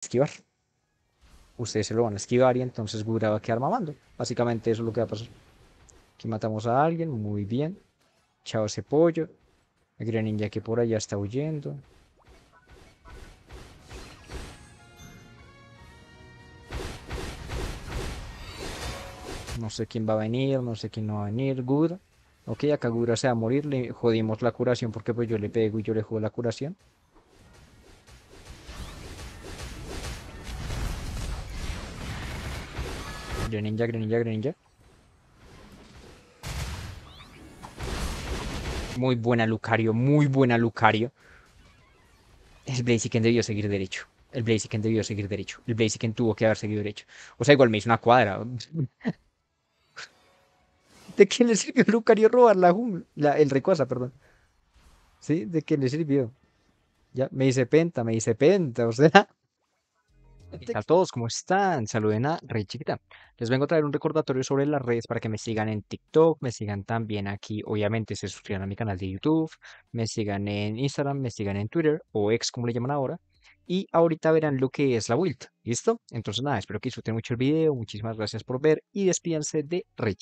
esquivar. Ustedes se lo van a esquivar y entonces Gura va a quedar mamando. Básicamente eso es lo que va a pasar. Aquí matamos a alguien, muy bien. Chao ese pollo. El gran ninja que por allá está huyendo. No sé quién va a venir, no sé quién no va a venir. Gura. Ok, acá Gura se va a morir. Le jodimos la curación porque pues yo le pego y yo le juego la curación. Greninja, Greninja, Greninja. Muy buena Lucario, muy buena Lucario. Es El Blaziken debió seguir derecho. El Blaziken debió seguir derecho. El Blaziken tuvo que haber seguido derecho. O sea, igual me hizo una cuadra. ¿De quién le sirvió Lucario robar la, el Rayquaza, perdón? ¿Sí? ¿De quién le sirvió? Ya, me dice penta, me dice penta, o sea a todos? ¿Cómo están? Saluden a Rey Les vengo a traer un recordatorio sobre las redes para que me sigan en TikTok, me sigan también aquí, obviamente se suscriban a mi canal de YouTube, me sigan en Instagram, me sigan en Twitter o ex como le llaman ahora. Y ahorita verán lo que es la vuelta, ¿listo? Entonces nada, espero que disfruten mucho el video, muchísimas gracias por ver y despídanse de Rey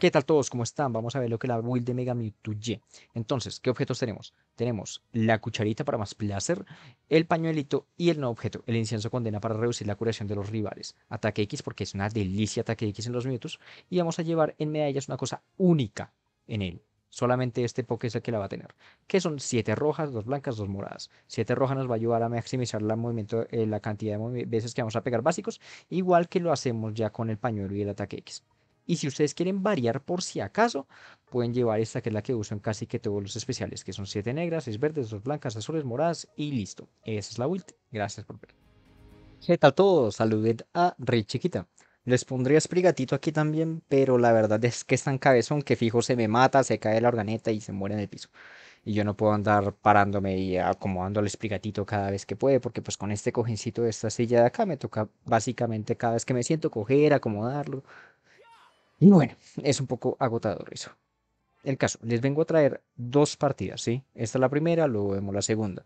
¿Qué tal todos? ¿Cómo están? Vamos a ver lo que la build de Mega Mewtwo Y. Entonces, ¿qué objetos tenemos? Tenemos la cucharita para más placer, el pañuelito y el nuevo objeto, el incienso condena para reducir la curación de los rivales. Ataque X porque es una delicia ataque X en los minutos y vamos a llevar en medallas una cosa única en él. Solamente este Poké es el que la va a tener. Que son 7 rojas, 2 blancas, 2 moradas. 7 rojas nos va a ayudar a maximizar la, movimiento, eh, la cantidad de veces que vamos a pegar básicos, igual que lo hacemos ya con el pañuelo y el ataque X. Y si ustedes quieren variar por si acaso, pueden llevar esta que es la que uso en casi que todos los especiales, que son 7 negras, 6 verdes, 2 blancas, azules, moradas y listo. Esa es la build. Gracias por ver. ¿Qué tal todos? Saluden a Rey Chiquita. Les pondría esprigatito aquí también, pero la verdad es que es tan cabezón que fijo se me mata, se cae la organeta y se muere en el piso. Y yo no puedo andar parándome y acomodando el esprigatito cada vez que puede, porque pues con este cojincito de esta silla de acá me toca básicamente cada vez que me siento coger, acomodarlo, bueno, es un poco agotador eso. El caso, les vengo a traer dos partidas, ¿sí? Esta es la primera, luego vemos la segunda.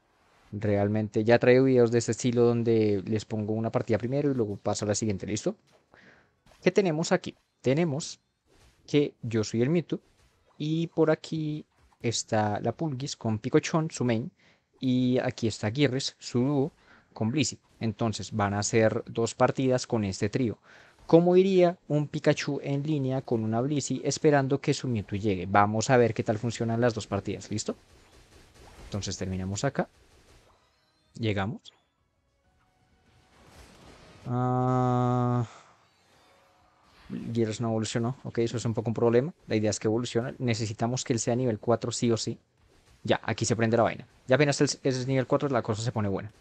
Realmente ya traigo videos de este estilo donde les pongo una partida primero y luego paso a la siguiente, ¿listo? ¿Qué tenemos aquí? Tenemos que yo soy el Mewtwo y por aquí está la Pulgis con Picochón, su main, y aquí está Aguirres, su dúo, con Blissey. Entonces van a ser dos partidas con este trío. ¿Cómo iría un Pikachu en línea con una Blissey esperando que su Mewtwo llegue? Vamos a ver qué tal funcionan las dos partidas, ¿listo? Entonces terminamos acá. Llegamos. Ah... Gears no evolucionó. Ok, eso es un poco un problema. La idea es que evoluciona. Necesitamos que él sea nivel 4 sí o sí. Ya, aquí se prende la vaina. Ya apenas es nivel 4 la cosa se pone buena.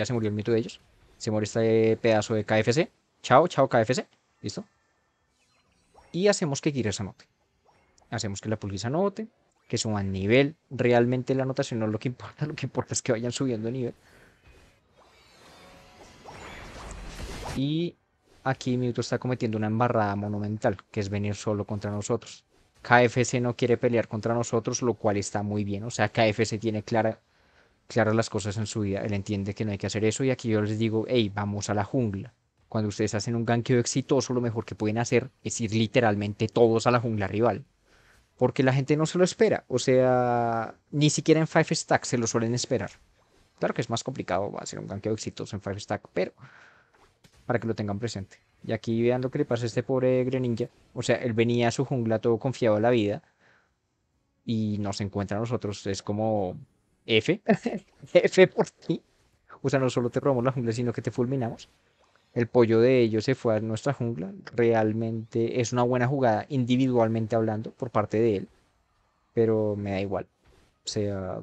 ya se murió el mito de ellos. Se muere este pedazo de KFC. Chao, chao KFC. ¿Listo? Y hacemos que esa anote. Hacemos que la no anote, que suban nivel. Realmente la anotación no es lo que importa, lo que importa es que vayan subiendo de nivel. Y aquí Mewtwo está cometiendo una embarrada monumental, que es venir solo contra nosotros. KFC no quiere pelear contra nosotros, lo cual está muy bien. O sea, KFC tiene clara claras las cosas en su vida. Él entiende que no hay que hacer eso y aquí yo les digo, hey, vamos a la jungla. Cuando ustedes hacen un ganqueo exitoso, lo mejor que pueden hacer es ir literalmente todos a la jungla rival. Porque la gente no se lo espera. O sea, ni siquiera en Five Stack se lo suelen esperar. Claro que es más complicado hacer un ganqueo exitoso en Five Stack, pero para que lo tengan presente. Y aquí vean lo que le pasa a este pobre Greninja. O sea, él venía a su jungla todo confiado a la vida. Y nos encuentra a nosotros. Es como F, F por ti. O sea, no solo te robamos la jungla, sino que te fulminamos. El pollo de ellos se fue a nuestra jungla. Realmente es una buena jugada, individualmente hablando, por parte de él. Pero me da igual. O sea,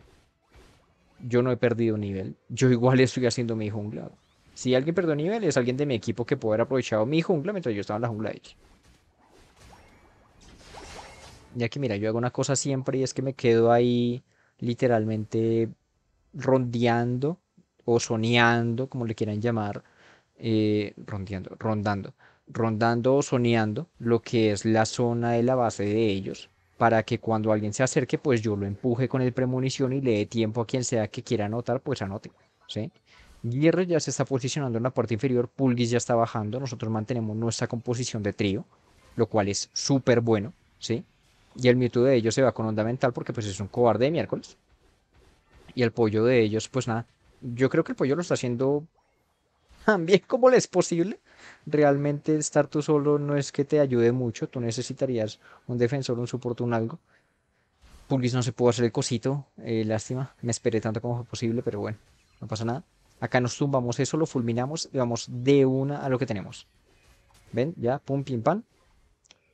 yo no he perdido nivel. Yo igual estoy haciendo mi jungla. Si alguien perdió nivel, es alguien de mi equipo que puede haber aprovechado mi jungla mientras yo estaba en la jungla de ellos. Ya que mira, yo hago una cosa siempre y es que me quedo ahí literalmente rondeando o soñando, como le quieran llamar, eh, rondeando, rondando, rondando o soñando lo que es la zona de la base de ellos, para que cuando alguien se acerque, pues yo lo empuje con el premonición y le dé tiempo a quien sea que quiera anotar, pues anote, ¿sí? Guerre ya se está posicionando en la parte inferior, Pulgis ya está bajando, nosotros mantenemos nuestra composición de trío, lo cual es súper bueno, ¿sí? Y el mito de ellos se va con onda mental porque pues es un cobarde de miércoles. Y el pollo de ellos, pues nada. Yo creo que el pollo lo está haciendo tan bien como le es posible. Realmente estar tú solo no es que te ayude mucho. Tú necesitarías un defensor, un soporte, un algo. Pulis no se pudo hacer el cosito. Eh, lástima. Me esperé tanto como fue posible, pero bueno, no pasa nada. Acá nos tumbamos eso, lo fulminamos y vamos de una a lo que tenemos. ¿Ven? Ya, pum, pim, pam.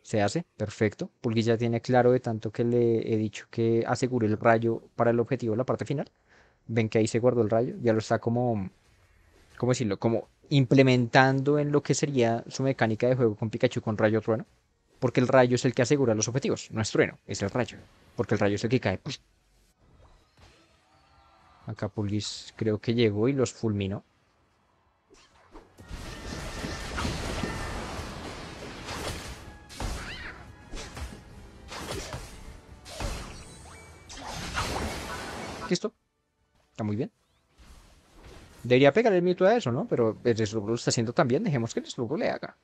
Se hace, perfecto. Pulgui ya tiene claro de tanto que le he dicho que asegure el rayo para el objetivo la parte final. Ven que ahí se guardó el rayo, ya lo está como, ¿cómo decirlo? Como implementando en lo que sería su mecánica de juego con Pikachu con rayo trueno. Porque el rayo es el que asegura los objetivos, no es trueno, es el rayo. Porque el rayo es el que cae. Acá Pulgis creo que llegó y los fulminó. Esto Está muy bien. Debería pegar el mito a eso, ¿no? Pero el Slowbro lo está haciendo también. Dejemos que el Slowbro le haga.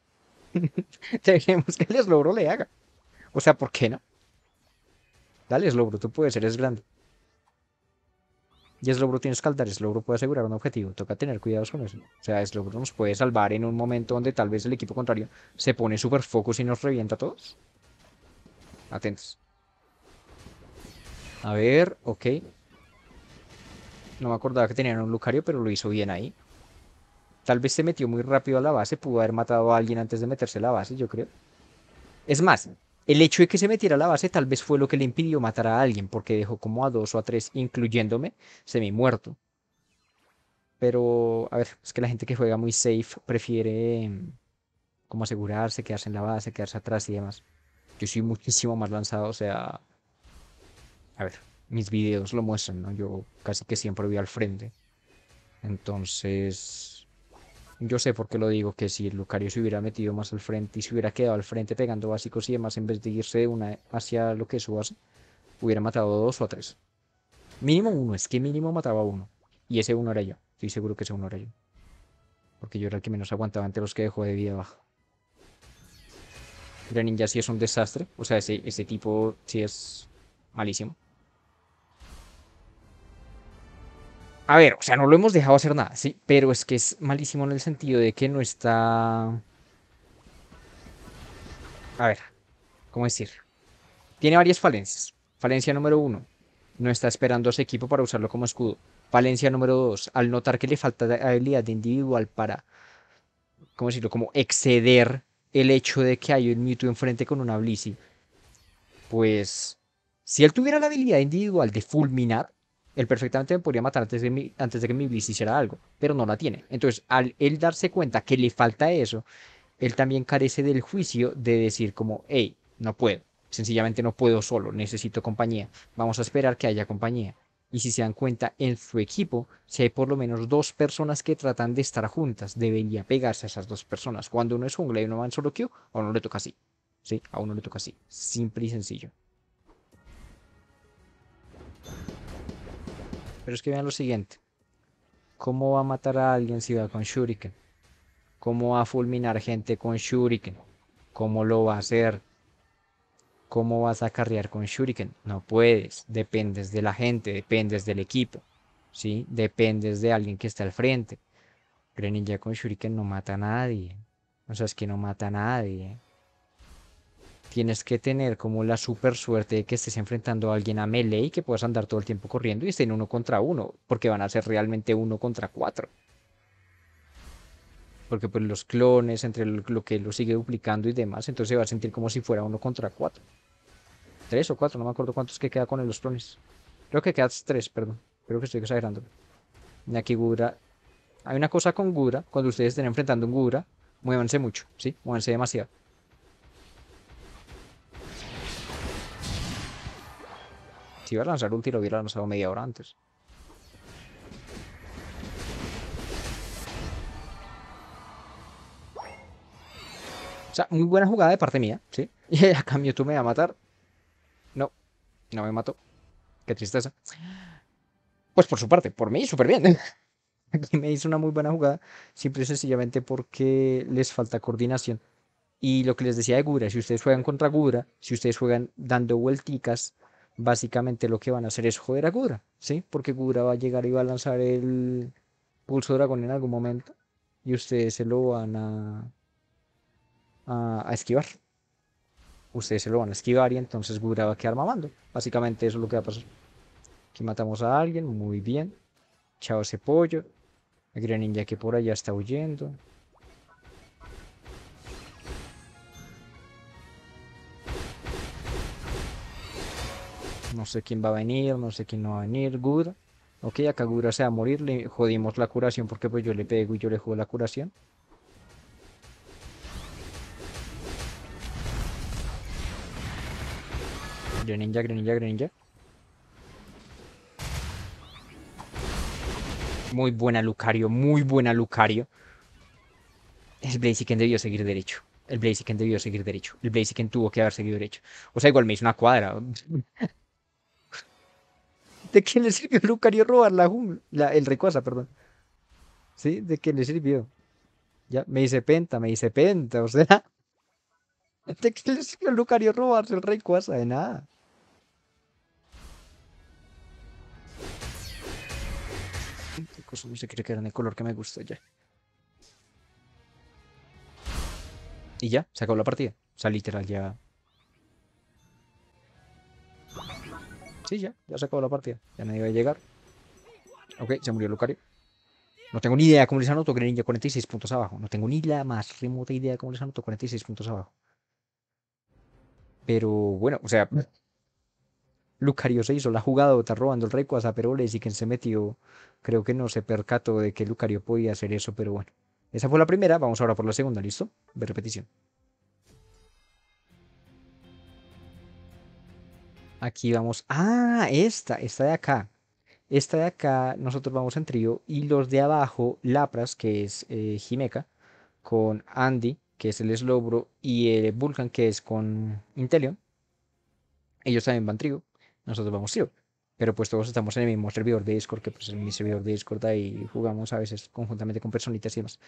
Dejemos que el Slowbro le haga. O sea, ¿por qué no? Dale, Slowbro, tú puedes, ser grande. Y Slowbro tiene que El Slowbro puede asegurar un objetivo. Toca tener cuidados con eso. O sea, Slowbro nos puede salvar en un momento donde tal vez el equipo contrario se pone super y nos revienta a todos. Atentos. A ver, ok. No me acordaba que tenían un Lucario, pero lo hizo bien ahí. Tal vez se metió muy rápido a la base, pudo haber matado a alguien antes de meterse a la base, yo creo. Es más, el hecho de que se metiera a la base tal vez fue lo que le impidió matar a alguien, porque dejó como a dos o a tres, incluyéndome, semi muerto. Pero, a ver, es que la gente que juega muy safe prefiere em, como asegurarse, quedarse en la base, quedarse atrás y demás. Yo soy muchísimo más lanzado, o sea... A ver, mis videos lo muestran, ¿no? Yo casi que siempre voy al frente. Entonces, yo sé por qué lo digo, que si Lucario se hubiera metido más al frente y se hubiera quedado al frente pegando básicos y demás, en vez de irse una hacia lo que es su hubiera matado dos o tres. Mínimo uno, es que mínimo mataba uno. Y ese uno era yo, estoy seguro que ese uno era yo. Porque yo era el que menos aguantaba ante los que dejó de vida baja. Greninja sí es un desastre, o sea, ese, ese tipo sí es malísimo. a ver, o sea, no lo hemos dejado hacer nada, sí, pero es que es malísimo en el sentido de que no está. A ver, ¿cómo decir? Tiene varias falencias. Falencia número uno, no está esperando a ese equipo para usarlo como escudo. Falencia número dos, al notar que le falta habilidad individual para, ¿cómo decirlo? Como exceder el hecho de que hay un Mewtwo enfrente con una Blissey. Pues, si él tuviera la habilidad individual de fulminar, él perfectamente me podría matar antes de, que mi Bliss hiciera algo, pero no la tiene. Entonces, al él darse cuenta que le falta eso, él también carece del juicio de decir como, hey, no puedo, sencillamente no puedo solo, necesito compañía, vamos a esperar que haya compañía. Y si se dan cuenta, en su equipo, si hay por lo menos dos personas que tratan de estar juntas, debería pegarse a esas dos personas. Cuando uno es jungla y uno va en solo yo, a uno le toca así. ¿Sí? A uno le toca así. Simple y sencillo. Pero es que vean lo siguiente. ¿Cómo va a matar a alguien si va con Shuriken? ¿Cómo va a fulminar gente con Shuriken? ¿Cómo lo va a hacer? ¿Cómo vas a carrear con Shuriken? No puedes. Dependes de la gente, dependes del equipo. ¿sí? Dependes de alguien que está al frente. Greninja con Shuriken no mata a nadie. O sea, es que no mata a nadie tienes que tener como la super suerte de que estés enfrentando a alguien a melee y que puedas andar todo el tiempo corriendo y estén uno contra uno, porque van a ser realmente uno contra cuatro. Porque pues los clones, entre lo que lo sigue duplicando y demás, entonces se va a sentir como si fuera uno contra cuatro. Tres o cuatro, no me acuerdo cuántos que queda con los clones. Creo que quedas tres, perdón. Creo que estoy exagerando. Aquí Gura. Hay una cosa con Gura, cuando ustedes estén enfrentando un Gura, muévanse mucho, ¿sí? Muévanse demasiado Si iba a lanzar un tiro, hubiera lanzado media hora antes. O sea, muy buena jugada de parte mía, ¿sí? Y a cambio tú me vas a matar. No, no me mató. Qué tristeza. Pues por su parte, por mí, súper bien. Aquí me hizo una muy buena jugada, simple y sencillamente porque les falta coordinación. Y lo que les decía de Gura, si ustedes juegan contra Gura, si ustedes juegan dando vuelticas, básicamente lo que van a hacer es joder a Gura, ¿sí? Porque Gura va a llegar y va a lanzar el pulso dragón en algún momento y ustedes se lo van a, a, esquivar. Ustedes se lo van a esquivar y entonces Gura va a quedar mamando. Básicamente eso es lo que va a pasar. Aquí matamos a alguien, muy bien. Chao ese pollo. El gran ninja que por allá está huyendo. no sé quién va a venir, no sé quién no va a venir, good. Ok, acá Gura se va a morir, le jodimos la curación porque pues yo le pego y yo le jodo la curación. Greninja, Greninja, Greninja. Muy buena Lucario, muy buena Lucario. El Blaziken debió seguir derecho. El Blaziken debió seguir derecho. El Blaziken tuvo que haber seguido derecho. O sea, igual me hizo una cuadra. ¿De quién le sirvió Lucario robar la jungla? el Rayquaza, perdón. ¿Sí? ¿De quién le sirvió? Ya, me dice Penta, me dice Penta, o sea. ¿De quién le sirvió Lucario robarse el Rayquaza? De nada. ¿Qué cosa no se quiere que en el color que me gustó ya? Y ya, se acabó la partida. O sea, literal, ya Sí, ya, ya se acabó la partida. Ya nadie va a llegar. Ok, se murió Lucario. No tengo ni idea cómo les anoto, Green Ninja 46 puntos abajo. No tengo ni la más remota idea de cómo les anoto, 46 puntos abajo. Pero bueno, o sea, Lucario se hizo la jugada está robando el rey a Zaperoles y quien se metió, creo que no se percató de que Lucario podía hacer eso, pero bueno. Esa fue la primera, vamos ahora por la segunda, ¿listo? De repetición. Aquí vamos. Ah, esta, esta de acá. Esta de acá, nosotros vamos en trío. Y los de abajo, Lapras, que es eh, Jimeca, con Andy, que es el eslobro, y el Vulcan, que es con Intelion. Ellos también van trío. Nosotros vamos trío. Pero pues todos estamos en el mismo servidor de Discord, que pues es mi servidor de Discord. Ahí jugamos a veces conjuntamente con personitas y demás.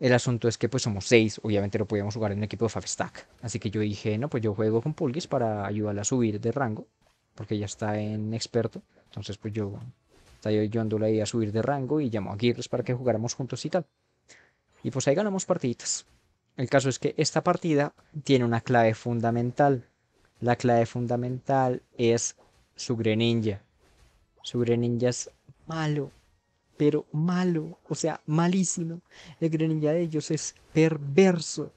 El asunto es que pues somos seis, obviamente no podíamos jugar en un equipo de Favestack. Así que yo dije, no, pues yo juego con Pulgis para ayudarla a subir de rango, porque ya está en experto. Entonces pues yo, yo ando ahí a subir de rango y llamo a Gears para que jugáramos juntos y tal. Y pues ahí ganamos partiditas. El caso es que esta partida tiene una clave fundamental. La clave fundamental es su Greninja. Su Greninja es malo, pero malo, o sea, malísimo. El Greninja de ellos es perverso.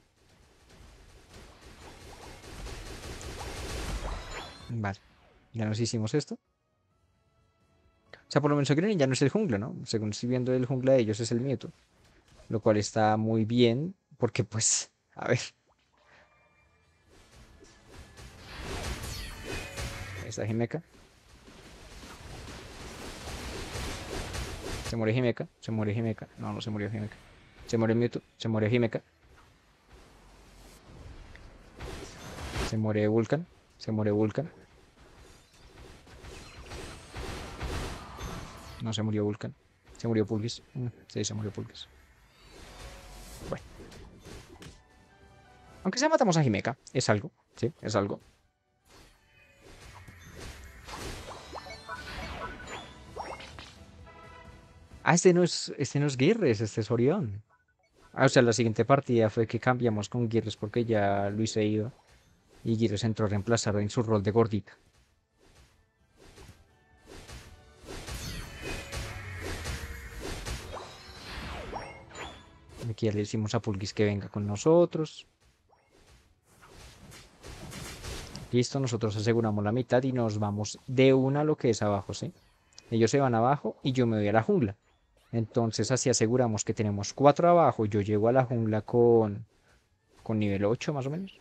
Vale, ya nos hicimos esto. O sea, por lo menos el ya no es el jungla, ¿no? Según estoy viendo, el jungla de ellos es el nieto Lo cual está muy bien, porque pues, a ver. Esta Jimeca. Se murió Jimeca, se murió Jimeca. No, no se murió Jimeca. Se muere Mewtwo, se muere Jimeca. Se muere Vulcan, se muere Vulcan. No se murió Vulcan. Se murió Pulgis. Mm, sí, se murió Pulgis. Bueno. Aunque sea matamos a Jimeca, es algo, sí, es algo. Ah, este no es, este no Guirres, este es Orión. Ah, o sea, la siguiente partida fue que cambiamos con Guirres porque ya Luis se ido. Y Guirres entró a reemplazar en su rol de gordita. Aquí ya le decimos a Pulquis que venga con nosotros. Listo, nosotros aseguramos la mitad y nos vamos de una a lo que es abajo, ¿sí? Ellos se van abajo y yo me voy a la jungla. Entonces así aseguramos que tenemos cuatro abajo. Yo llego a la jungla con, con nivel 8 más o menos.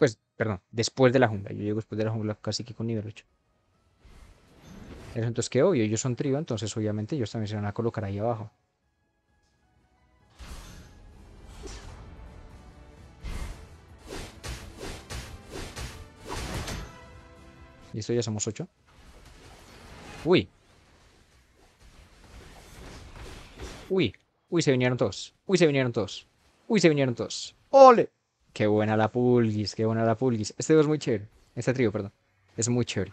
Pues, perdón, después de la jungla. Yo llego después de la jungla casi que con nivel 8. Entonces que obvio, ellos son trío, entonces obviamente ellos también se van a colocar ahí abajo. Y Listo, ya somos 8. Uy, Uy, uy, se vinieron todos. Uy, se vinieron todos. Uy, se vinieron todos. ¡Ole! Qué buena la pulguis, qué buena la pulguis. Este es muy chévere. Este trío, perdón. Es muy chévere.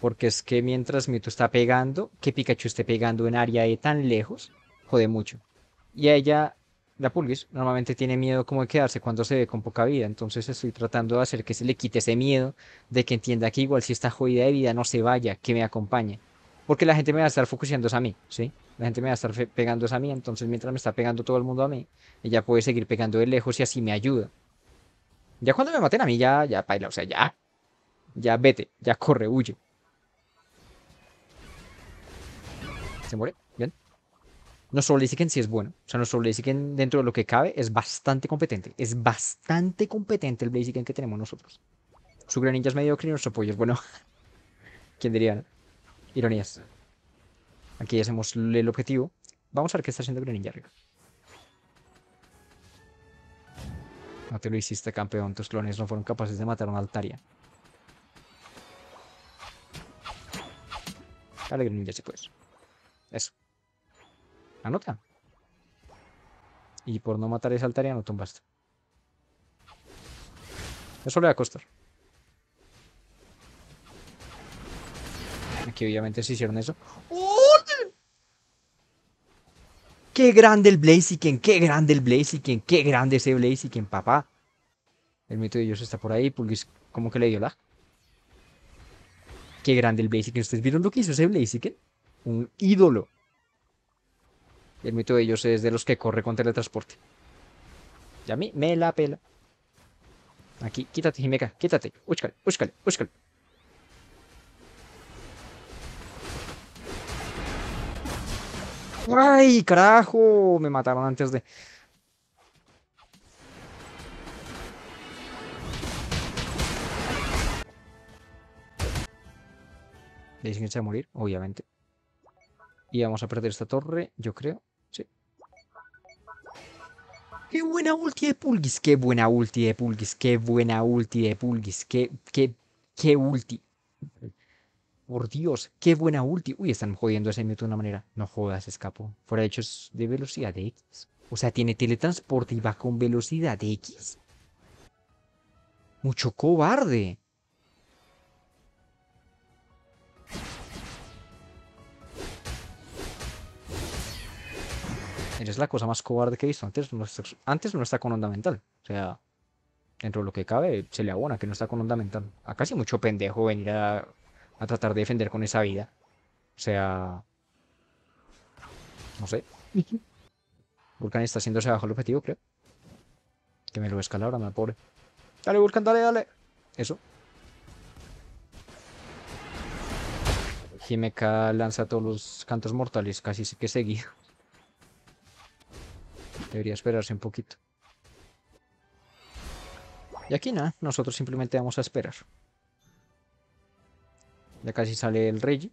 Porque es que mientras Mito está pegando, que Pikachu esté pegando en área de tan lejos, jode mucho. Y a ella, la pulguis, normalmente tiene miedo como de quedarse cuando se ve con poca vida. Entonces estoy tratando de hacer que se le quite ese miedo, de que entienda que igual si está jodida de vida no se vaya, que me acompañe. Porque la gente me va a estar focusiando a mí, ¿sí? la gente me va a estar pegando a mí, entonces mientras me está pegando todo el mundo a mí, ella puede seguir pegando de lejos y así me ayuda. Ya cuando me maten a mí, ya, ya baila, o sea, ya. Ya vete, ya corre, huye. Se muere, bien. solo Blaziken si es bueno. O sea, no solo Blaziken dentro de lo que cabe es bastante competente. Es bastante competente el Blaziken que tenemos nosotros. Su gran ninja es medio y nuestro apoyo. es bueno. ¿Quién diría? Ironías. Aquí ya hacemos el objetivo. Vamos a ver qué está haciendo Greninja arriba. No te lo hiciste, campeón. Tus clones no fueron capaces de matar a una altaria. Dale, Greninja, si puedes. Eso. Anota. Y por no matar a esa altaria no tumbaste. Eso le va a costar. Aquí obviamente se hicieron eso. ¡Oh! Qué grande el Blaziken, qué grande el Blaziken, qué grande ese Blaziken, papá. El mito de ellos está por ahí, Pulgis como que le dio la. Qué grande el Blaziken. ¿Ustedes vieron lo que hizo ese Blaziken? Un ídolo. El mito de ellos es de los que corre con teletransporte. Ya a mí me la pela. Aquí, quítate, Jimeca, quítate. Úscale, úscale, úscale. ¡Ay, carajo! Me mataron antes de... Le que se va a morir, obviamente. Y vamos a perder esta torre, yo creo. Sí. ¡Qué buena ulti de Pulgis! ¡Qué buena ulti de Pulgis! ¡Qué buena ulti de Pulgis! ¡Qué, qué, qué ulti! Por Dios, qué buena ulti. Uy, están jodiendo ese Mewtwo de una manera. No jodas, escapó. Fuera de hecho es de velocidad X. O sea, tiene teletransporte y va con velocidad X. Mucho cobarde. Eres la cosa más cobarde que he visto. Antes no, antes no está con onda mental. O sea, dentro de lo que cabe, se le abona que no está con onda mental. Acá sí mucho pendejo venir a a tratar de defender con esa vida. O sea... No sé. Vulcan está haciéndose bajo el objetivo, creo. Que me lo escala ahora, mal pobre. Dale, Vulcan, dale, dale. Eso. Jimeca lanza todos los cantos mortales, casi que seguí. Debería esperarse un poquito. Y aquí nada, nosotros simplemente vamos a esperar. Ya casi sale el rey.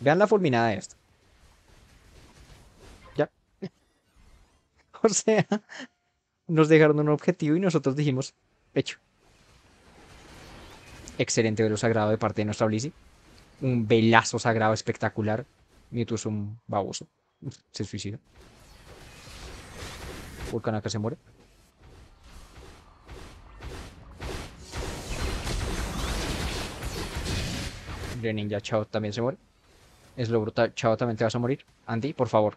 Vean la fulminada de esto. Ya. o sea, nos dejaron un objetivo y nosotros dijimos, hecho. Excelente velo sagrado de parte de nuestra Blissey. Un velazo sagrado espectacular. Mewtwo es un baboso. Se suicida. que se muere. Ninja ya Chao también se muere. Es lo brutal. Chao también te vas a morir. Andy, por favor.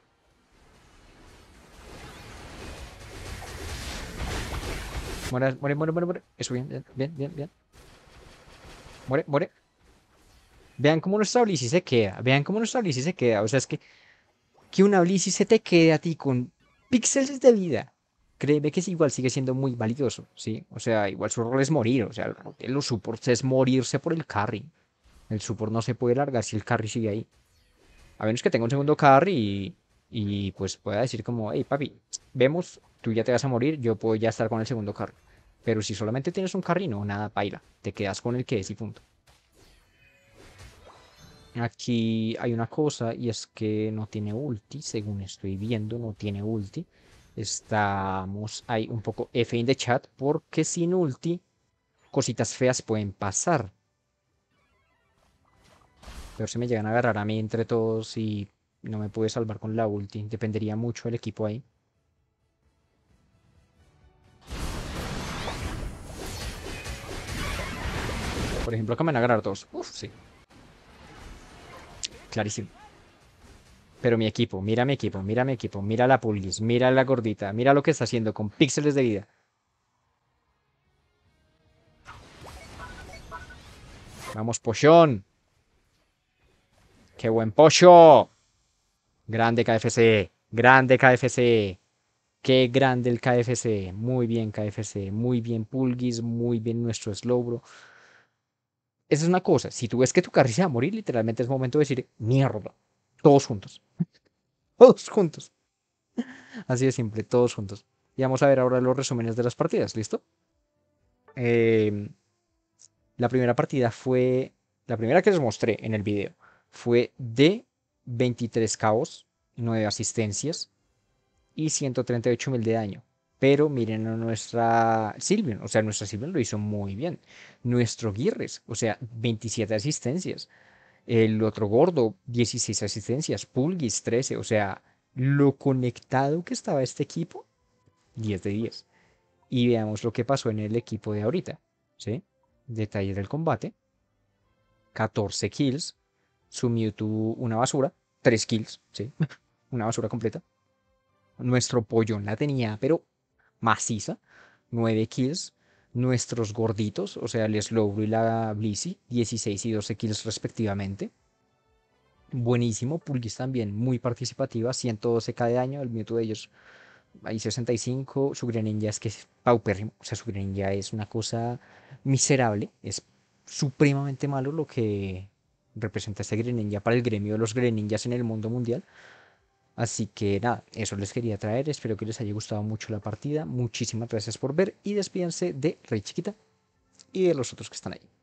Muere, muere, muere, muere, Eso bien, bien, bien, bien. Muere, muere. Vean cómo nuestra Blissey se queda. Vean cómo nuestra Blissey se queda. O sea, es que que una Blissey se te quede a ti con píxeles de vida. Créeme que es igual sigue siendo muy valioso, ¿sí? O sea, igual su rol es morir. O sea, el, lo soporte es morirse por el carry. El support no se puede largar si el carry sigue ahí. A menos que tenga un segundo carry y, y pues pueda decir como, hey papi, vemos, tú ya te vas a morir, yo puedo ya estar con el segundo carry. Pero si solamente tienes un carry, no, nada, Baila. Te quedas con el que es y punto. Aquí hay una cosa y es que no tiene ulti, según estoy viendo, no tiene ulti. Estamos ahí un poco F in the chat porque sin ulti cositas feas pueden pasar. Pero si me llegan a agarrar a mí entre todos y no me pude salvar con la ulti, dependería mucho el equipo ahí. Por ejemplo, acá me van a agarrar dos. Uf, sí. Clarísimo. Pero mi equipo, mira mi equipo, mira mi equipo, mira la pulis, mira la gordita, mira lo que está haciendo con píxeles de vida. Vamos, pochón. ¡Qué buen pocho, Grande KFC, grande KFC. Qué grande el KFC. Muy bien KFC, muy bien Pulgis, muy bien nuestro Slowbro. Esa es una cosa. Si tú ves que tu carril va a morir, literalmente es momento de decir, mierda. Todos juntos. todos juntos. Así de simple, todos juntos. Y vamos a ver ahora los resúmenes de las partidas, ¿listo? Em, la primera partida fue la primera que les mostré en el video fue de 23 cabos, 9 asistencias y 138 mil de daño. Pero miren a nuestra Silvian, o sea, nuestra Silvian lo hizo muy bien. Nuestro Guirres, o sea, 27 asistencias. El otro gordo, 16 asistencias. Pulgis, 13. O sea, lo conectado que estaba este equipo, 10 de 10. Y veamos lo que pasó en el equipo de ahorita. ¿sí? Detalle del combate. 14 kills, su Mewtwo una basura, tres kills, sí, una basura completa. Nuestro pollón la tenía, pero maciza, nueve kills. Nuestros gorditos, o sea, el Slowbro y la Blissey, 16 y 12 kills respectivamente. Buenísimo, Pulgis también, muy participativa, 112k de daño, el Mewtwo de ellos hay 65, su Greninja es que es paupérrimo, o sea, su Greninja es una cosa miserable, es supremamente malo lo que representa este Greninja para el gremio de los Greninjas en el mundo mundial. Así que nada, eso les quería traer. Espero que les haya gustado mucho la partida. Muchísimas gracias por ver y despídense de Rey Chiquita y de los otros que están ahí.